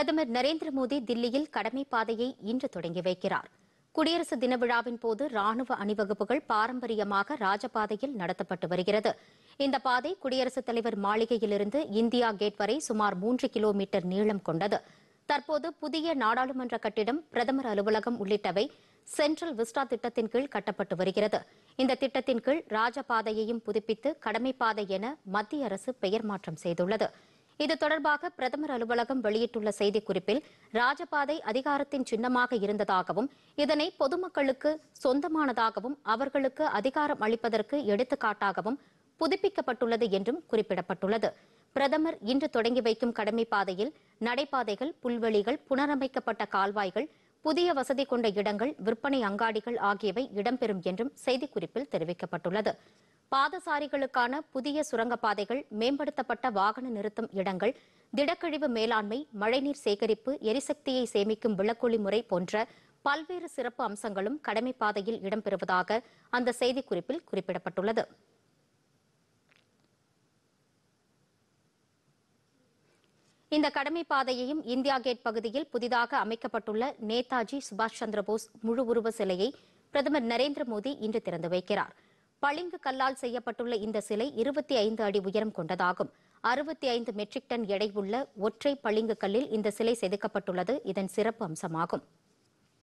பிரதமர் நரேந்திர மோடி தில்லியில் கடமை பாதையை இன்று தொடங்கி வைக்கிறார் குடியரசு தின விழாவின் போது ராணுவ அணிவகுப்புகள் பாரம்பரியமாக ராஜபாதையில் நடத்தப்பட்டு வருகிறது இந்த பாதை குடியரசுத் தலைவர் மாளிகையிலிருந்து இந்தியா கேட் வரை சுமார் மூன்று கிலோமீட்டர் நீளம் கொண்டது தற்போது புதிய நாடாளுமன்ற கட்டிடம் பிரதமர் அலுவலகம் உள்ளிட்டவை சென்ட்ரல் விஸ்டா திட்டத்தின் கீழ் கட்டப்பட்டு வருகிறது இந்த திட்டத்தின் கீழ் ராஜபாதையையும் புதுப்பித்து கடமைப்பாதை என மத்திய அரசு பெயர் மாற்றம் செய்துள்ளது இது தொடர்பாக பிரதமர் அலுவலகம் வெளியிட்டுள்ள செய்திக்குறிப்பில் ராஜபாதை அதிகாரத்தின் சின்னமாக இருந்ததாகவும் இதனை பொதுமக்களுக்கு சொந்தமானதாகவும் அவர்களுக்கு அதிகாரம் அளிப்பதற்கு எடுத்துக்காட்டாகவும் புதுப்பிக்கப்பட்டுள்ளது என்றும் குறிப்பிடப்பட்டுள்ளது பிரதமர் இன்று தொடங்கி வைக்கும் கடமை பாதையில் நடைபாதைகள் புல்வெளிகள் புனரமைக்கப்பட்ட கால்வாய்கள் புதிய வசதி கொண்ட இடங்கள் விற்பனை அங்காடிகள் ஆகியவை இடம்பெறும் என்றும் செய்திக்குறிப்பில் தெரிவிக்கப்பட்டுள்ளது பாதசாரிகளுக்கான புதிய சுரங்கப்பாதைகள் மேம்படுத்தப்பட்ட வாகன நிறுத்தும் இடங்கள் திடக்கழிவு மேலாண்மை மழைநீர் சேகரிப்பு எரிசக்தியை சேமிக்கும் விளக்கொளி முறை போன்ற பல்வேறு சிறப்பு அம்சங்களும் கடமை பாதையில் இடம்பெறுவதாக அந்த செய்திக்குறிப்பில் குறிப்பிடப்பட்டுள்ளது இந்த கடமை பாதையையும் இந்தியா கேட் பகுதியில் புதிதாக அமைக்கப்பட்டுள்ள நேதாஜி சுபாஷ் சந்திரபோஸ் முழு உருவ சிலையை பிரதமர் நரேந்திர மோடி இன்று திறந்து வைக்கிறாா் பளிங்கு கல்லால் செய்யப்பட்டுள்ள இந்த சிலை இருபத்தி ஐந்து அடி உயரம் கொண்டதாகும் அறுபத்தி ஐந்து மெட்ரிக் டன் எடை உள்ள ஒற்றை பளிங்கு கல்லில் இந்த சிலை செதுக்கப்பட்டுள்ளது இதன் சிறப்பு அம்சமாகும்